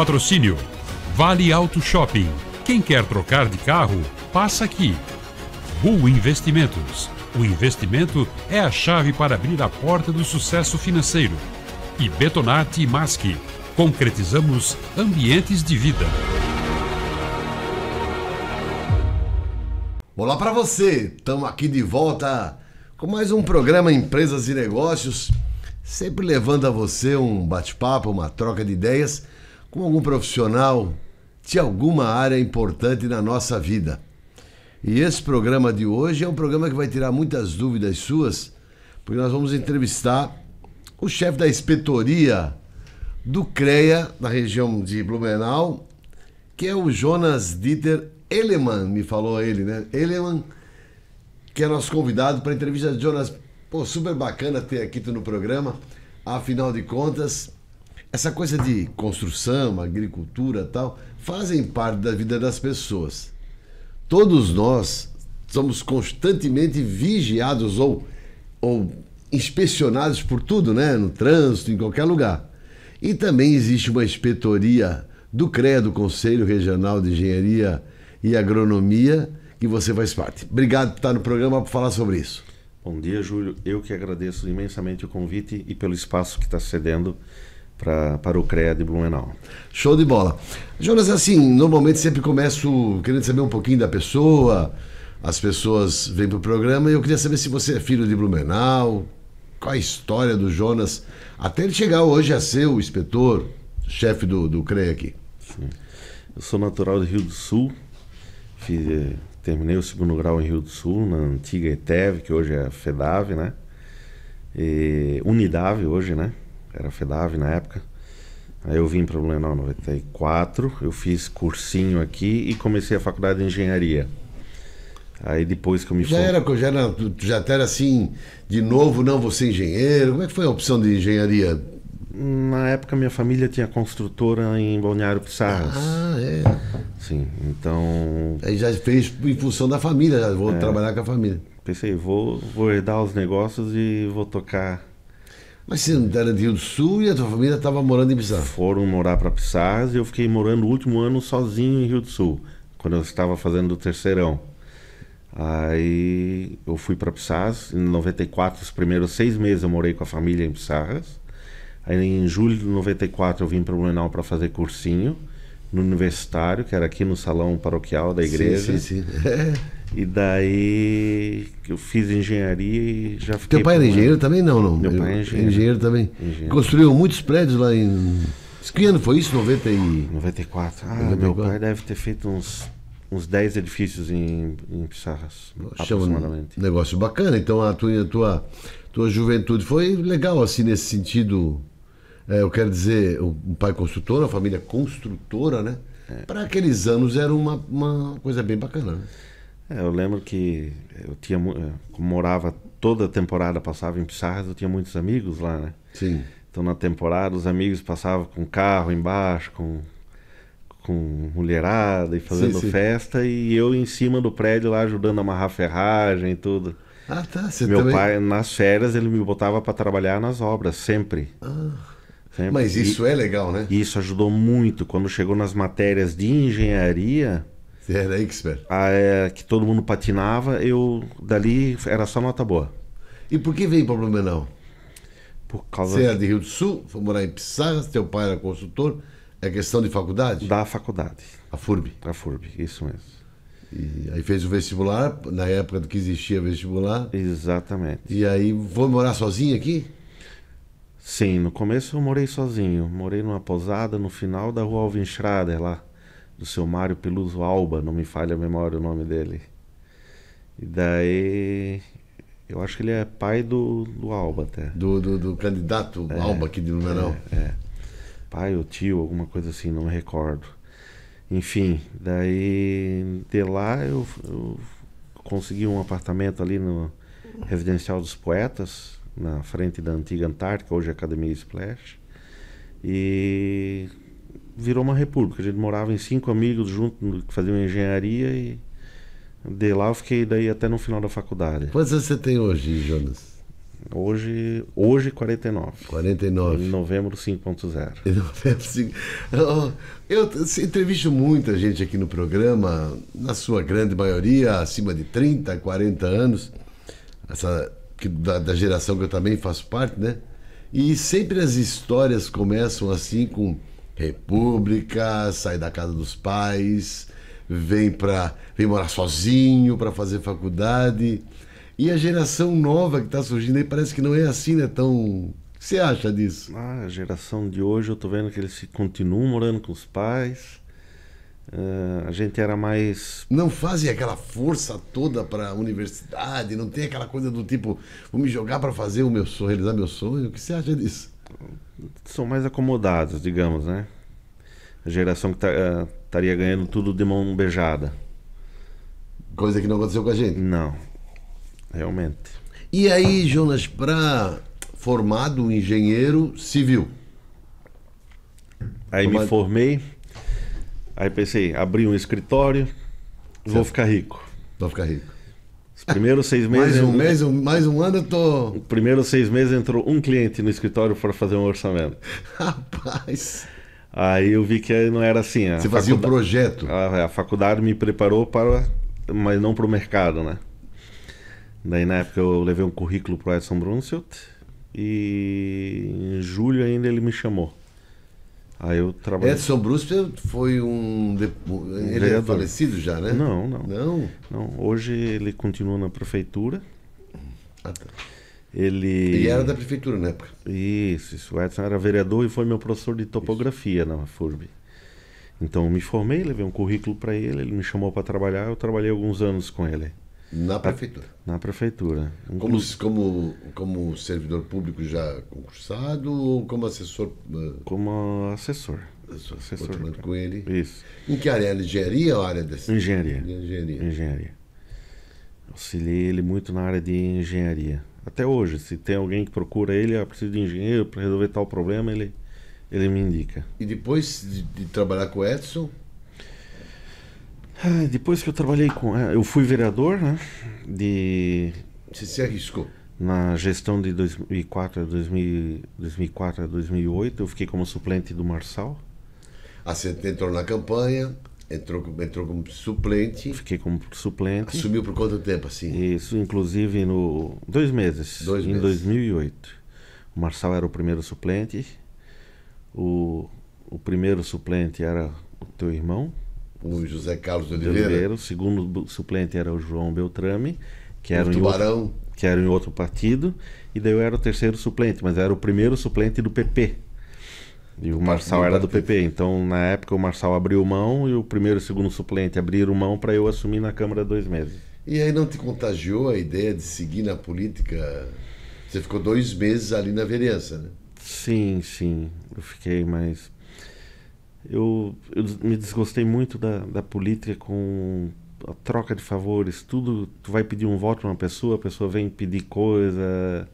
Patrocínio: Vale Auto Shopping. Quem quer trocar de carro, passa aqui. Bull Investimentos. O investimento é a chave para abrir a porta do sucesso financeiro. E Betonarte Masque. Concretizamos ambientes de vida. Olá para você. Estamos aqui de volta com mais um programa Empresas e Negócios, sempre levando a você um bate-papo, uma troca de ideias com algum profissional de alguma área importante na nossa vida. E esse programa de hoje é um programa que vai tirar muitas dúvidas suas, porque nós vamos entrevistar o chefe da inspetoria do CREA, na região de Blumenau, que é o Jonas Dieter Eleman me falou ele, né? Eleman que é nosso convidado para a entrevista. Jonas, pô, super bacana ter aqui tu no programa. Afinal de contas, essa coisa de construção, agricultura tal, fazem parte da vida das pessoas. Todos nós somos constantemente vigiados ou, ou inspecionados por tudo, né? No trânsito, em qualquer lugar. E também existe uma inspetoria do CREA, do Conselho Regional de Engenharia e Agronomia, que você faz parte. Obrigado por estar no programa para falar sobre isso. Bom dia, Júlio. Eu que agradeço imensamente o convite e pelo espaço que está cedendo pra, para o CREA de Blumenau. Show de bola. Jonas, assim, normalmente sempre começo querendo saber um pouquinho da pessoa, as pessoas vêm para o programa e eu queria saber se você é filho de Blumenau, qual a história do Jonas, até ele chegar hoje a ser o inspetor, chefe do, do CREA aqui. Sim. Eu sou natural do Rio do Sul, fiz, eh, terminei o segundo grau em Rio do Sul, na antiga ETEV, que hoje é a FEDAV, né? E, hoje, né? era FEDAV na época. Aí eu vim para o Blumenau em 94, eu fiz cursinho aqui e comecei a faculdade de engenharia. Aí depois que eu me já era, já era já era assim, de novo, não, você é engenheiro. Como é que foi a opção de engenharia? Na época minha família tinha construtora em Balneário Pissarras. Ah, é. Sim, então. Aí já fez em função da família, já vou é, trabalhar com a família. Pensei, vou, vou herdar os negócios e vou tocar mas você não era de Rio do Sul e a tua família estava morando em Pissarras? Foram morar para Pissarras e eu fiquei morando o último ano sozinho em Rio do Sul, quando eu estava fazendo o terceirão. Aí eu fui para Pissarras, em 94, os primeiros seis meses eu morei com a família em Pissarras. Aí em julho de 94 eu vim para Blumenau para fazer cursinho no universitário, que era aqui no salão paroquial da igreja. Sim, sim, sim. É. E daí eu fiz engenharia e já fiquei. Teu pai era engenheiro também? Não, não. Meu pai é engenheiro. engenheiro também. Engenheiro. Construiu muitos prédios lá em. Que ano foi isso? 90 e... 94. Ah, 94. meu pai deve ter feito uns, uns 10 edifícios em, em Pissarras. É aproximadamente. Um negócio bacana. Então a tua, tua, tua juventude foi legal, assim, nesse sentido. É, eu quero dizer, o pai construtor, a família construtora, né? É. Para aqueles anos era uma, uma coisa bem bacana, né? É, eu lembro que eu tinha eu eh, morava toda a temporada passava em Pissarras, eu tinha muitos amigos lá, né? Sim. Então na temporada os amigos passavam com carro embaixo, com com mulherada e fazendo sim, sim. festa e eu em cima do prédio lá ajudando a amarrar ferragem e tudo. Ah, tá. Você Meu também... pai nas férias ele me botava para trabalhar nas obras sempre. Ah. Sempre. Mas isso e, é legal, né? Isso ajudou muito quando chegou nas matérias de engenharia. É, é era expert. Ah, é, que todo mundo patinava, eu dali era só nota boa. E por que veio para Blumenau? Por causa. Você é era de Rio do Sul, foi morar em Pissarras, teu pai era consultor. É questão de faculdade? Da faculdade. A FURB? A FURB, isso mesmo. E aí fez o vestibular, na época que existia vestibular. Exatamente. E aí foi morar sozinho aqui? Sim, no começo eu morei sozinho. Morei numa posada no final da rua Alvin Schrader lá do seu Mário Peluso Alba, não me falha a memória o nome dele. E daí. Eu acho que ele é pai do, do Alba até. Do, do, do candidato é, Alba aqui de Numerão. É, é. Pai ou tio, alguma coisa assim, não me recordo. Enfim, daí de lá eu, eu consegui um apartamento ali no Residencial dos Poetas, na frente da antiga Antártica, hoje Academia Splash. E virou uma república. A gente morava em cinco amigos juntos, que faziam engenharia e de lá eu fiquei daí até no final da faculdade. Quantos anos você tem hoje, Jonas? Hoje, hoje 49. 49. Em novembro 5.0. Em novembro 5. Eu entrevisto muita gente aqui no programa, na sua grande maioria, acima de 30, 40 anos, essa, da, da geração que eu também faço parte, né? E sempre as histórias começam assim com república, sai da casa dos pais, vem para vem morar sozinho para fazer faculdade. E a geração nova que está surgindo aí parece que não é assim, né? Tão o que você acha disso? Ah, a geração de hoje, eu tô vendo que eles continuam morando com os pais. Uh, a gente era mais. Não fazem aquela força toda para a universidade, não tem aquela coisa do tipo, vou me jogar para fazer o meu sonho, realizar meu sonho. O que você acha disso? são mais acomodados, digamos, né? A geração que tá, eh, estaria tá, ganhando tudo de mão beijada. Coisa que não aconteceu com a gente? Não, realmente. E aí, Jonas, para formado engenheiro civil? Aí formado... me formei, aí pensei, abri um escritório, certo. vou ficar rico. Vou ficar rico. Os primeiros seis meses. mais um mês, um, mais um ano eu tô. Os primeiros seis meses entrou um cliente no escritório para fazer um orçamento. Rapaz! Aí eu vi que não era assim. Você fazia o um projeto. A, a, faculdade me preparou para. Mas não para o mercado, né? Daí na época eu levei um currículo para o Edson Brunselt. E em julho ainda ele me chamou. Aí eu trabalhei. Edson Bruspe foi um. Ele é falecido já, né? Não, não. Não? Não. Hoje ele continua na prefeitura. Ah, tá. Ele... Ele era da prefeitura na época. Isso, isso. O Edson era vereador e foi meu professor de topografia isso. na FURB. Então eu me formei, levei um currículo para ele, ele me chamou para trabalhar, eu trabalhei alguns anos com ele. Na prefeitura. na prefeitura. Como, como, como servidor público já concursado ou como assessor? Eh, como assessor. Assessor. assessor tá. com ele. Isso. Em que área? É engenharia ou área dessa? Engenharia. engenharia. Engenharia. Auxiliei ele muito na área de engenharia. Até hoje, se tem alguém que procura ele, eu ah, preciso de engenheiro para resolver tal problema, ele, ele me indica. E depois de, de trabalhar com o Edson, ah, depois que eu trabalhei com. É, eu fui vereador, né? De. Você se arriscou? Na gestão de 2004 a, 2000, 2004 a 2008, eu fiquei como suplente do Marçal. Ah, você entrou na campanha, entrou, entrou como suplente. Fiquei como suplente. Assumiu por quanto tempo, assim? Isso, inclusive no. Dois meses. Dois em meses. 2008. O Marçal era o primeiro suplente. O, o primeiro suplente era o teu irmão, o José Carlos de Oliveira. De Oliveira o segundo suplente era o João Beltrame, que era, o Tubarão. Em outro, que era em outro partido, e daí eu era o terceiro suplente, mas era o primeiro suplente do PP. E o Marçal era do PP, então na época o Marçal abriu mão e o primeiro e o segundo suplente abriram mão para eu assumir na Câmara dois meses. E aí não te contagiou a ideia de seguir na política? Você ficou dois meses ali na vereança, né? Sim, sim. Eu fiquei, mas eu, eu me desgostei muito da, da política com a troca de favores, tudo. Tu vai pedir um voto para uma pessoa, a pessoa vem pedir coisa.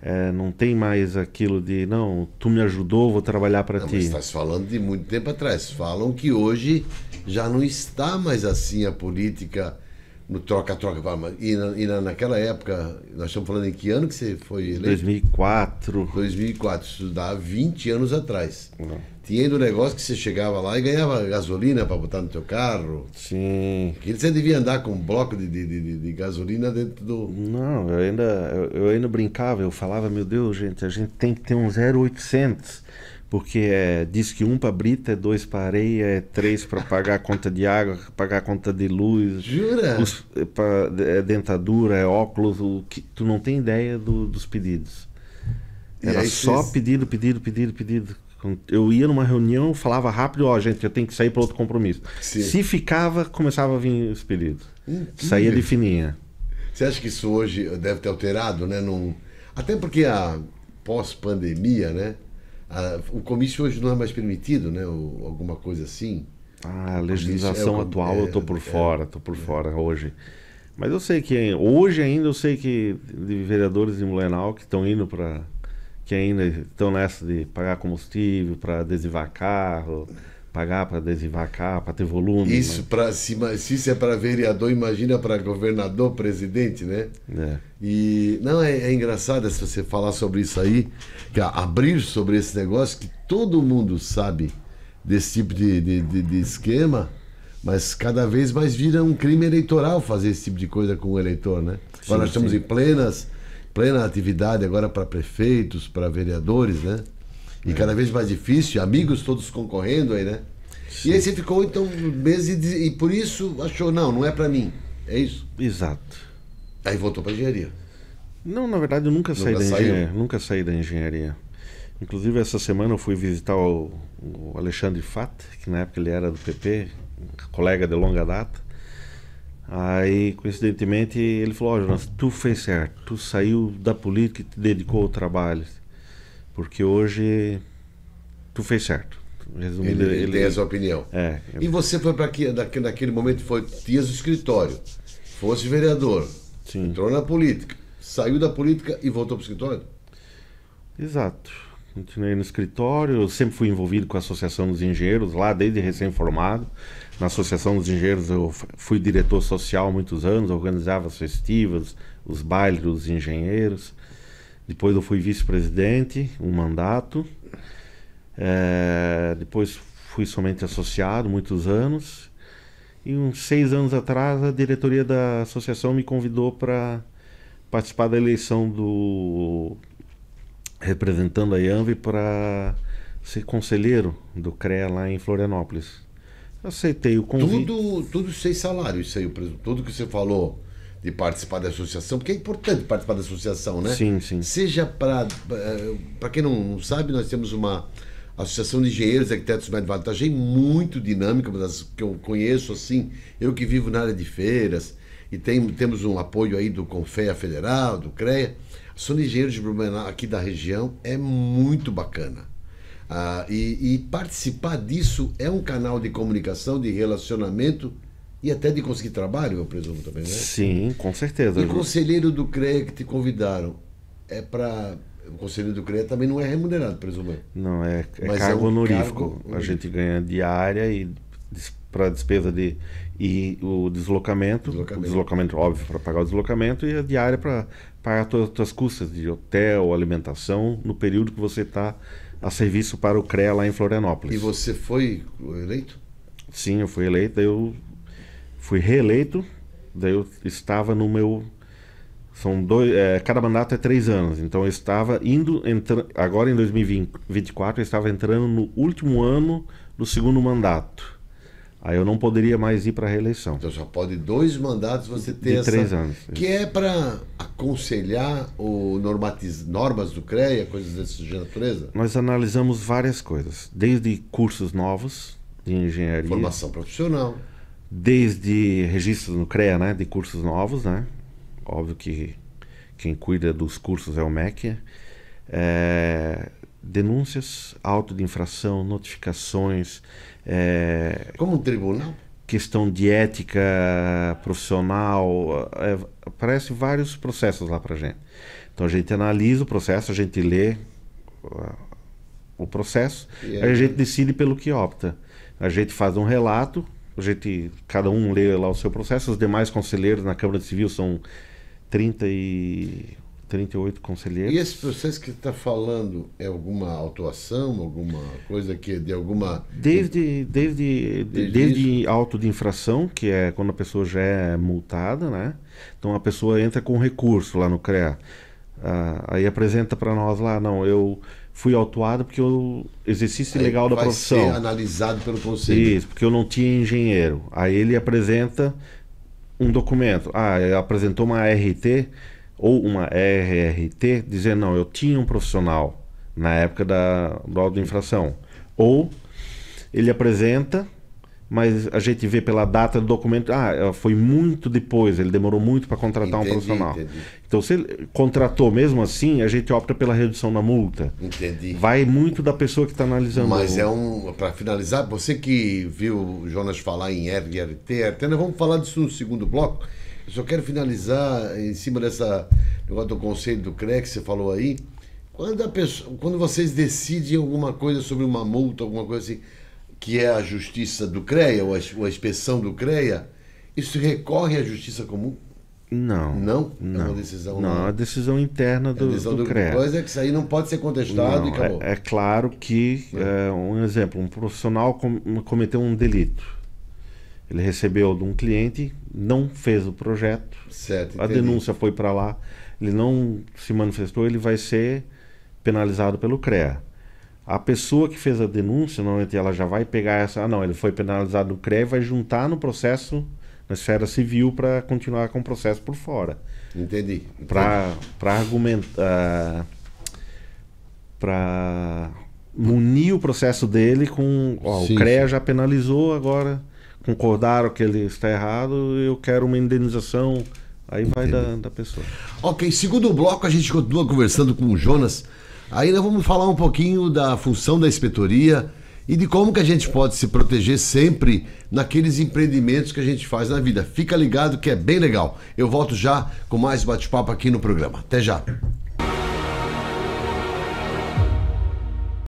É, não tem mais aquilo de não, tu me ajudou, vou trabalhar para ti. Estás falando de muito tempo atrás. Falam que hoje já não está mais assim a política no troca-troca. E, na, e na, naquela época, nós estamos falando em que ano que você foi eleito? 2004. 2004, isso dá 20 anos atrás. Tinha ido um negócio que você chegava lá e ganhava gasolina para botar no teu carro. Sim. Que você devia andar com um bloco de, de, de, de gasolina dentro do. Não, eu ainda, eu, eu, ainda brincava, eu falava, meu Deus, gente, a gente tem que ter um 0800. Porque é, diz que um para brita, é dois para areia, é três para pagar a conta de água, pagar a conta de luz. Jura? Os, é, pra, é dentadura, é óculos, o que, tu não tem ideia do, dos pedidos. Era só pedido, pedido, pedido, pedido. Eu ia numa reunião, falava rápido, ó, oh, gente, eu tenho que sair para outro compromisso. Sim. Se ficava, começava a vir os pedidos. Saía de fininha. Você acha que isso hoje deve ter alterado, né? Num... Até porque a pós-pandemia, né? A... O comício hoje não é mais permitido, né? Alguma coisa assim. Ah, a legislação é atual é, eu tô é, por é, fora, tô por fora hoje. Mas eu sei que hoje ainda eu sei que de vereadores de Mulenau que estão indo para que ainda estão nessa de pagar combustível para adesivar carro, pagar para adesivar carro, para ter volume. Isso, mas... Né? Pra, se, se isso é para vereador, imagina para governador, presidente, né? É. E não é, é engraçado se você falar sobre isso aí, que abrir sobre esse negócio que todo mundo sabe desse tipo de, de, de, de esquema. Mas cada vez mais vira um crime eleitoral fazer esse tipo de coisa com o eleitor, né? Sim, Agora nós estamos sim. em plenas plena atividade agora para prefeitos, para vereadores, né? E é. cada vez mais difícil, amigos todos concorrendo aí, né? Sim. E aí você ficou então meses e, e por isso achou, não, não é para mim. É isso? Exato. Aí voltou para engenharia. Não, na verdade eu nunca, nunca saí da saiu. engenharia, nunca saí da engenharia. Inclusive essa semana eu fui visitar o, o Alexandre Fat, que na época ele era do PP, colega de longa data. Aí, coincidentemente, ele falou: Olha, Jonas, tu fez certo, tu saiu da política e te dedicou ao trabalho, porque hoje tu fez certo. Resumindo, ele, ele, ele tem essa opinião. É, E você foi para que? naquele, momento, foi dias o escritório, fosse vereador, Sim. entrou na política, saiu da política e voltou para o escritório? Exato. Continuei no escritório, eu sempre fui envolvido com a Associação dos Engenheiros, lá desde recém-formado na Associação dos Engenheiros eu fui diretor social muitos anos, organizava as festivas, os bailes dos engenheiros. Depois eu fui vice-presidente, um mandato. É, depois fui somente associado muitos anos. E uns seis anos atrás a diretoria da associação me convidou para participar da eleição do representando a IAMV para ser conselheiro do CREA lá em Florianópolis. Aceitei o convite. Tudo, tudo sem salário, isso aí, tudo que você falou de participar da associação, porque é importante participar da associação, né? Sim, sim. Seja para. Para quem não sabe, nós temos uma associação de engenheiros e arquitetos do Médio Vale do Itajaí muito dinâmica, uma das que eu conheço, assim, eu que vivo na área de feiras, e tem, temos um apoio aí do Confea Federal, do CREA. A associação de engenheiros de Blumenau aqui da região é muito bacana. Ah, e, e participar disso é um canal de comunicação, de relacionamento e até de conseguir trabalho, eu presumo também, né? Sim, com certeza. E conselheiro do CREA que te convidaram é para o conselheiro do CREA também não é remunerado, presumo. Não, é, é Mas é cargo é um honorífico. Cargo... A gente ganha diária e para despesa de e o deslocamento, deslocamento. o deslocamento óbvio para pagar o deslocamento e a diária para pagar todas as custas de hotel, alimentação, no período que você está a serviço para o CREA lá em Florianópolis. E você foi eleito? Sim, eu fui eleito, eu fui reeleito, daí eu estava no meu. São dois. É, cada mandato é três anos. Então eu estava indo. Entra, agora em 2024, eu estava entrando no último ano do segundo mandato. Aí eu não poderia mais ir para a reeleição. Então só pode dois mandatos você ter De essa, três anos. Que é para aconselhar o normatiz, normas do CREA, coisas desse de natureza? Nós analisamos várias coisas, desde cursos novos de engenharia. Formação profissional. Desde registros no CREA, né? De cursos novos, né? Óbvio que quem cuida dos cursos é o MEC. É, denúncias, auto de infração, notificações. É, Como um tribunal? Questão de ética profissional, é, aparece vários processos lá para gente. Então a gente analisa o processo, a gente lê ah, o processo, aí, a gente decide pelo que opta. A gente faz um relato, a gente, cada um lê lá o seu processo, os demais conselheiros na Câmara Civil são 30 e 38 conselheiros. E esse processo que está falando é alguma autuação, alguma coisa que é de alguma. Desde, desde, desde, desde auto de infração, que é quando a pessoa já é multada, né? Então a pessoa entra com recurso lá no CREA. Ah, aí apresenta para nós lá, não, eu fui autuado porque eu exercício legal da vai profissão. Ser analisado pelo conselho. Isso, porque eu não tinha engenheiro. Aí ele apresenta um documento. Ah, apresentou uma RT ou uma RRT, dizer, não, eu tinha um profissional na época da, do auto-infração. Ou ele apresenta, mas a gente vê pela data do documento, ah, é, foi muito depois, ele demorou muito para contratar entendi, um profissional. Entendi. Então, se ele contratou mesmo assim, a gente opta pela redução da multa. Entendi. Vai muito da pessoa que está analisando. Mas é um. Para finalizar, você que viu o Jonas falar em RRT, até nós vamos falar disso no segundo bloco eu só quero finalizar em cima dessa negócio do conselho do CREC que você falou aí. Quando, a pessoa, quando vocês decidem alguma coisa sobre uma multa, alguma coisa assim, que é a justiça do CREA ou a, ou a inspeção do CREA, isso recorre à justiça comum? Não. Não? não é uma decisão. Não, é uma decisão interna do, é decisão do, do CREA. Coisa é que isso aí não pode ser contestado não, e acabou. É, é claro que, é. é. um exemplo, um profissional com, cometeu um delito ele recebeu de um cliente, não fez o projeto. Certo, a denúncia foi para lá. Ele não se manifestou, ele vai ser penalizado pelo CREA. A pessoa que fez a denúncia, normalmente ela já vai pegar essa. Ah, não, ele foi penalizado no CREA e vai juntar no processo na esfera civil para continuar com o processo por fora. Entendi. entendi. Para argumentar. Ah, para munir o processo dele com. Ó, sim, o CREA sim. já penalizou, agora concordaram que ele está errado, eu quero uma indenização. Aí vai da, da, pessoa. Ok, segundo bloco a gente continua conversando com o Jonas. Aí nós vamos falar um pouquinho da função da inspetoria e de como que a gente pode se proteger sempre naqueles empreendimentos que a gente faz na vida. Fica ligado que é bem legal. Eu volto já com mais bate-papo aqui no programa. Até já.